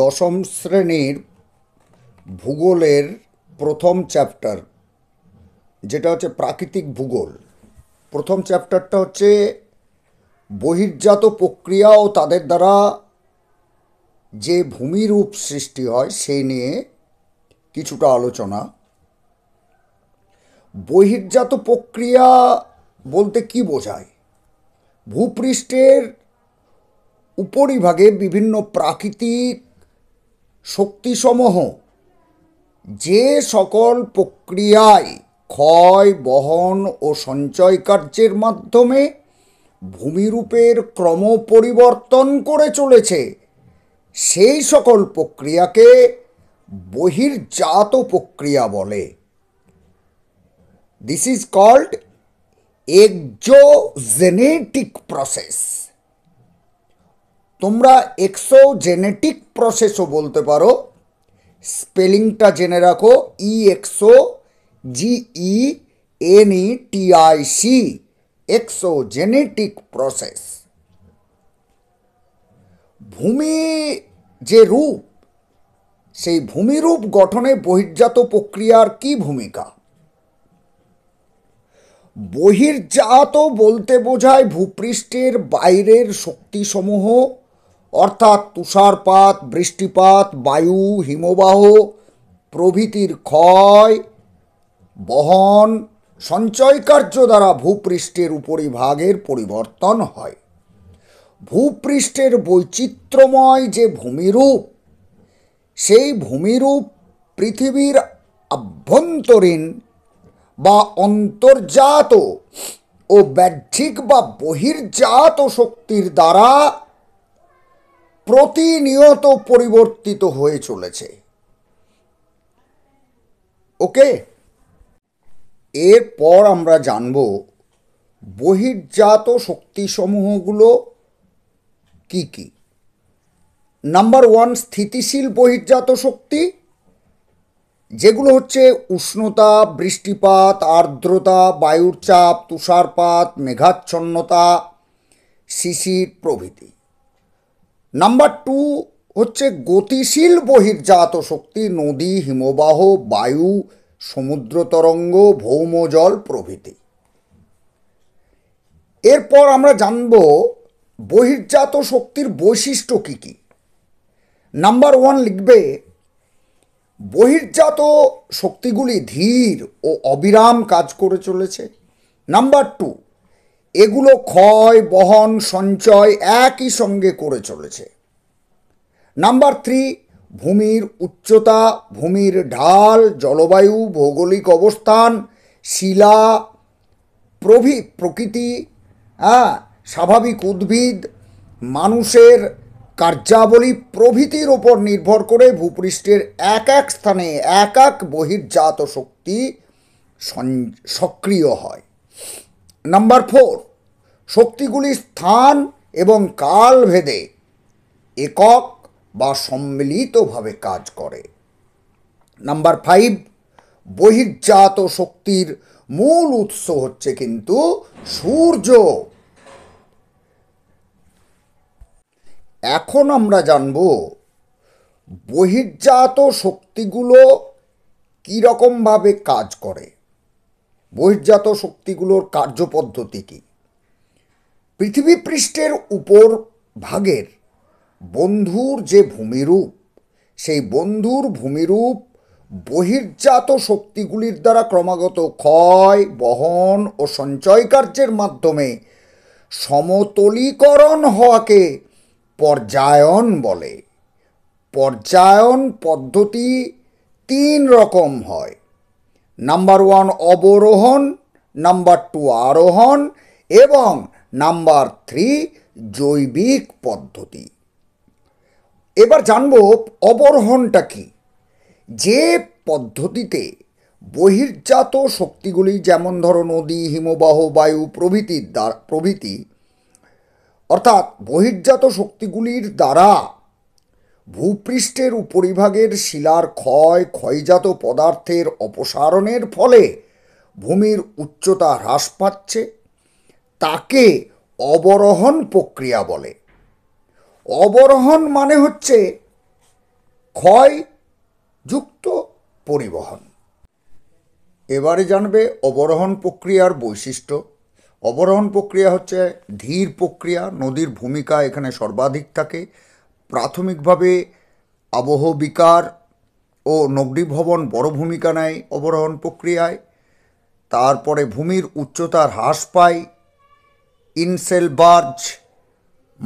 দশম শ্রেণীর ভূগোলের প্রথম চ্যাপ্টার যেটা হচ্ছে প্রাকৃতিক ভূগোল প্রথম চ্যাপ্টারটা হচ্ছে বহির্জাত প্রক্রিয়া ও তাদের দ্বারা যে ভূমিরূপ সৃষ্টি হয় সেই নিয়ে কিছুটা আলোচনা বহির্জাত প্রক্রিয়া বলতে কি বোঝায় ভূপৃষ্ঠের উপরিভাগে বিভিন্ন প্রাকৃতিক শক্তিসমূহ যে সকল প্রক্রিয়ায় ক্ষয় বহন ও সঞ্চয় কার্যের মাধ্যমে ভূমিরূপের ক্রম পরিবর্তন করে চলেছে সেই সকল প্রক্রিয়াকে বহির্জাত প্রক্রিয়া বলে this is called exogenetic process তোমরা এক্সো জেনেটিক প্রসেসও বলতে পারো স্পেলিংটা জেনে রাখো E X O G E N E I C exogenetic process ভূমি যে রূপ সেই ভূমিরূপ গঠনে বহির্জাত প্রক্রিয়ার কি ভূমিকা বহির্জাত বলতে বোঝায় ভূপৃষ্ঠের বাইরের শক্তিসমূহ অর্থাৎ তুষারপাত বৃষ্টিপাত বায়ু হিমবাহ প্রভৃতির ক্ষয় বহন সঞ্চয় কার্য দ্বারা ভূপৃষ্ঠের উপরিভাগের পরিবর্তন হয় ভূপৃষ্ঠের বৈচিত্র্যময় যে ভূমিরূপ সেই ভূমিরূপ পৃথিবীর আভ্যন্তরীণ বা অন্তর্জাত ও বাহ্যিক বা বহির্জাত শক্তির দ্বারা প্রতিনিয়ত পরিবর্তিত হয়ে চলেছে ওকে এরপর আমরা জানব বহির্জাত শক্তিসমূহগুলো কি কি নাম্বার ওয়ান স্থিতিশীল বহির্জাত শক্তি যেগুলো হচ্ছে উষ্ণতা বৃষ্টিপাত আর্দ্রতা বায়ুর চাপ তুষারপাত মেঘাচ্ছন্নতা শিশির প্রভৃতি নাম্বার টু হচ্ছে গতিশীল বহির্জাত শক্তি নদী হিমবাহ বায়ু সমুদ্র তরঙ্গ ভৌমজল প্রভৃতি এরপর আমরা জানব বহির্জাত শক্তির বৈশিষ্ট্য কী কী নাম্বার ওয়ান লিখবে বহির্জাত শক্তিগুলি ধীর ও অবিরাম কাজ করে চলেছে নাম্বার টু এগুলো ক্ষয় বহন সঞ্চয় একই সঙ্গে করে চলেছে নাম্বার থ্রি ভূমির উচ্চতা ভূমির ঢাল জলবায়ু ভৌগোলিক অবস্থান শিলা প্রভি প্রকৃতি হ্যাঁ স্বাভাবিক উদ্ভিদ মানুষের কার্যাবলী প্রভৃতির ওপর নির্ভর করে ভূপৃষ্ঠের এক এক স্থানে এক এক বহির্জাত শক্তি সক্রিয় হয় নাম্বার ফোর শক্তিগুলি স্থান এবং কাল ভেদে একক বা সম্মিলিতভাবে কাজ করে নাম্বার ফাইভ বহির্জাত শক্তির মূল উৎস হচ্ছে কিন্তু সূর্য এখন আমরা জানব বহির্জাত শক্তিগুলো কীরকমভাবে কাজ করে বহির্জাত শক্তিগুলোর কার্যপদ্ধতি কী পৃথিবীপৃষ্ঠের উপর ভাগের বন্ধুর যে ভূমিরূপ সেই বন্ধুর ভূমিরূপ বহির্জাত শক্তিগুলির দ্বারা ক্রমাগত ক্ষয় বহন ও সঞ্চয় কার্যের মাধ্যমে সমতলীকরণ হওয়াকে পর্যায়ন বলে পর্যায়ন পদ্ধতি তিন রকম হয় নাম্বার ওয়ান অবরোহণ নাম্বার টু আরোহণ এবং নাম্বার থ্রি জৈবিক পদ্ধতি এবার জানব অবরোহণটা কি যে পদ্ধতিতে বহির্জাত শক্তিগুলি যেমন ধরো নদী হিমবাহ বায়ু প্রভৃতির দ্বারা প্রভৃতি অর্থাৎ বহির্জাত শক্তিগুলির দ্বারা ভূপৃষ্ঠের উপরিভাগের শিলার ক্ষয় ক্ষয়জাত পদার্থের অপসারণের ফলে ভূমির উচ্চতা হ্রাস পাচ্ছে তাকে অবরোহণ প্রক্রিয়া বলে অবরোহণ মানে হচ্ছে ক্ষয় যুক্ত পরিবহন এবারে জানবে অবরোহণ প্রক্রিয়ার বৈশিষ্ট্য অবরোহণ প্রক্রিয়া হচ্ছে ধীর প্রক্রিয়া নদীর ভূমিকা এখানে সর্বাধিক থাকে প্রাথমিকভাবে আবহ বিকার ও ভবন বড় ভূমিকা নেয় অবরোহণ প্রক্রিয়ায় তারপরে ভূমির উচ্চতার হ্রাস পায় ইনসেলবার্জ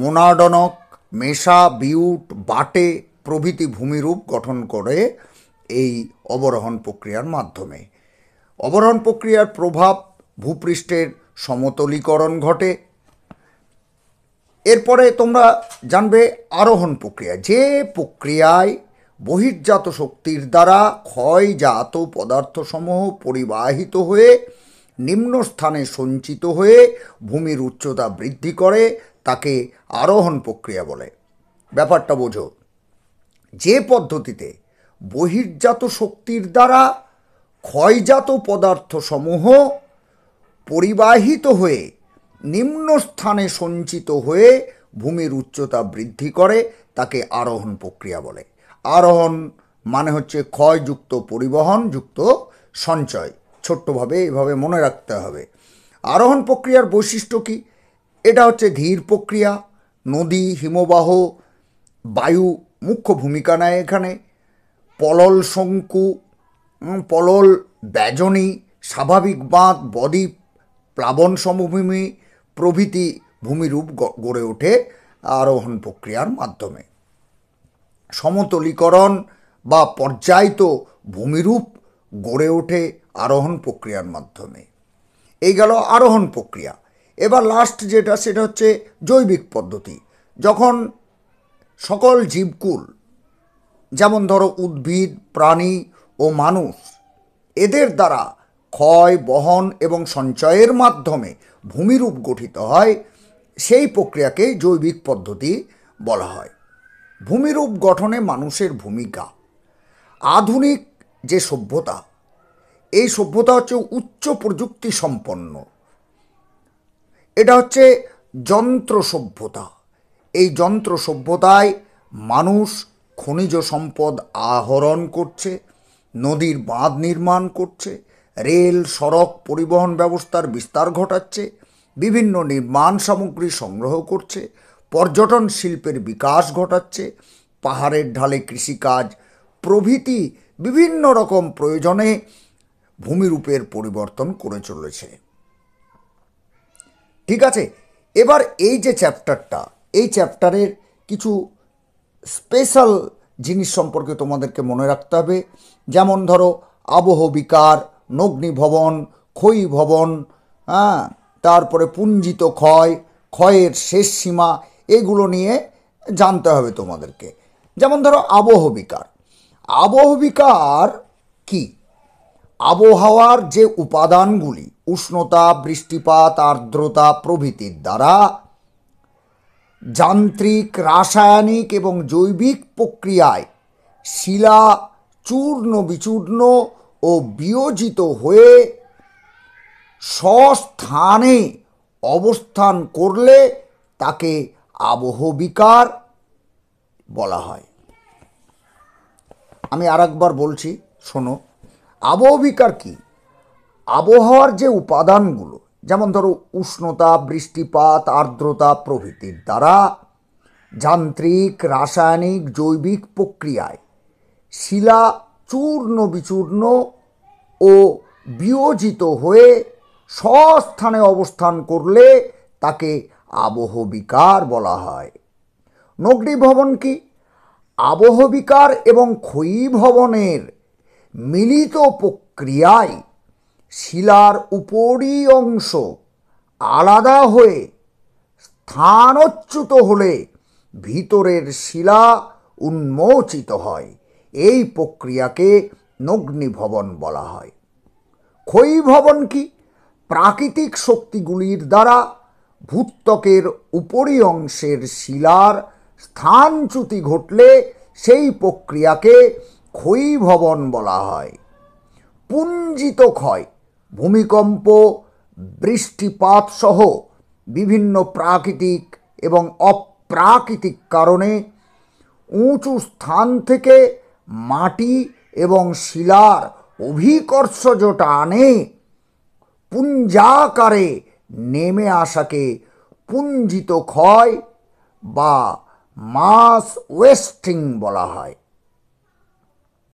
মোনাডনক মেশা বিউট বাটে প্রভৃতি ভূমিরূপ গঠন করে এই অবরোহণ প্রক্রিয়ার মাধ্যমে অবরোহণ প্রক্রিয়ার প্রভাব ভূপৃষ্ঠের সমতলীকরণ ঘটে এরপরে তোমরা জানবে আরোহণ প্রক্রিয়া যে প্রক্রিয়ায় বহির্জাত শক্তির দ্বারা ক্ষয়জাত পদার্থসমূহ পরিবাহিত হয়ে নিম্নস্থানে সঞ্চিত হয়ে ভূমির উচ্চতা বৃদ্ধি করে তাকে আরোহণ প্রক্রিয়া বলে ব্যাপারটা বোঝো যে পদ্ধতিতে বহির্জাত শক্তির দ্বারা ক্ষয়জাত পদার্থসমূহ পরিবাহিত হয়ে নিম্নস্থানে সঞ্চিত হয়ে ভূমির উচ্চতা বৃদ্ধি করে তাকে আরোহণ প্রক্রিয়া বলে আরোহণ মানে হচ্ছে ক্ষয়যুক্ত পরিবহনযুক্ত সঞ্চয় ছোট্টভাবে এভাবে মনে রাখতে হবে আরোহণ প্রক্রিয়ার বৈশিষ্ট্য কী এটা হচ্ছে ধীর প্রক্রিয়া নদী হিমবাহ বায়ু মুখ্য ভূমিকা নেয় এখানে পলল শঙ্কু পলল ব্যজনী স্বাভাবিক বাঁধ বদ্বীপ প্লাবন সমভূমি প্রভৃতি ভূমিরূপ গড়ে ওঠে আরোহণ প্রক্রিয়ার মাধ্যমে সমতলীকরণ বা পর্যায়িত ভূমিরূপ গড়ে ওঠে আরোহণ প্রক্রিয়ার মাধ্যমে এই গেল আরোহণ প্রক্রিয়া এবার লাস্ট যেটা সেটা হচ্ছে জৈবিক পদ্ধতি যখন সকল জীবকুল যেমন ধরো উদ্ভিদ প্রাণী ও মানুষ এদের দ্বারা ক্ষয় বহন এবং সঞ্চয়ের মাধ্যমে ভূমিরূপ গঠিত হয় সেই প্রক্রিয়াকে জৈবিক পদ্ধতি বলা হয় ভূমিরূপ গঠনে মানুষের ভূমিকা আধুনিক যে সভ্যতা এই সভ্যতা হচ্ছে উচ্চ প্রযুক্তি সম্পন্ন এটা হচ্ছে যন্ত্র সভ্যতা এই যন্ত্র সভ্যতায় মানুষ খনিজ সম্পদ আহরণ করছে নদীর বাঁধ নির্মাণ করছে রেল সড়ক পরিবহন ব্যবস্থার বিস্তার ঘটাচ্ছে বিভিন্ন নির্মাণ সামগ্রী সংগ্রহ করছে পর্যটন শিল্পের বিকাশ ঘটাচ্ছে পাহাড়ের ঢালে কৃষিকাজ প্রভৃতি বিভিন্ন রকম প্রয়োজনে ভূমিরূপের পরিবর্তন করে চলেছে ঠিক আছে এবার এই যে চ্যাপ্টারটা এই চ্যাপ্টারের কিছু স্পেশাল জিনিস সম্পর্কে তোমাদেরকে মনে রাখতে হবে যেমন ধরো আবহ বিকার নগ্নি ভবন ক্ষয়ী ভবন হ্যাঁ তারপরে পুঞ্জিত ক্ষয় ক্ষয়ের শেষ সীমা এগুলো নিয়ে জানতে হবে তোমাদেরকে যেমন ধরো আবহ বিকার আবহ বিকার কী আবহাওয়ার যে উপাদানগুলি উষ্ণতা বৃষ্টিপাত আর্দ্রতা প্রভৃতির দ্বারা যান্ত্রিক রাসায়নিক এবং জৈবিক প্রক্রিয়ায় শিলা চূর্ণ বিচূর্ণ ও বিয়োজিত হয়ে স্বস্থানে অবস্থান করলে তাকে আবহবিকার বলা হয় আমি আর বলছি শোনো আবহবিকার কি আবহাওয়ার যে উপাদানগুলো যেমন ধরো উষ্ণতা বৃষ্টিপাত আর্দ্রতা প্রভৃতির দ্বারা যান্ত্রিক রাসায়নিক জৈবিক প্রক্রিয়ায় শিলা চূর্ণ বিচূর্ণ ও বিয়োজিত হয়ে স্বস্থানে অবস্থান করলে তাকে আবহবিকার বলা হয় নগরী ভবন কি আবহবিকার এবং ক্ষয়ী ভবনের মিলিত প্রক্রিয়ায় শিলার উপরই অংশ আলাদা হয়ে স্থানচ্যুত হলে ভিতরের শিলা উন্মোচিত হয় এই প্রক্রিয়াকে নগ্নিভবন বলা হয় ভবন কি প্রাকৃতিক শক্তিগুলির দ্বারা ভূত্বকের উপরি অংশের শিলার স্থানচ্যুতি ঘটলে সেই প্রক্রিয়াকে ক্ষয়ী ভবন বলা হয় পুঞ্জিত ক্ষয় ভূমিকম্প বৃষ্টিপাত সহ বিভিন্ন প্রাকৃতিক এবং অপ্রাকৃতিক কারণে উঁচু স্থান থেকে মাটি এবং শিলার অভিকর্ষজ টানে পুঞ্জাকারে নেমে আসাকে পুঞ্জিত ক্ষয় বা মাস ওয়েস্টিং বলা হয়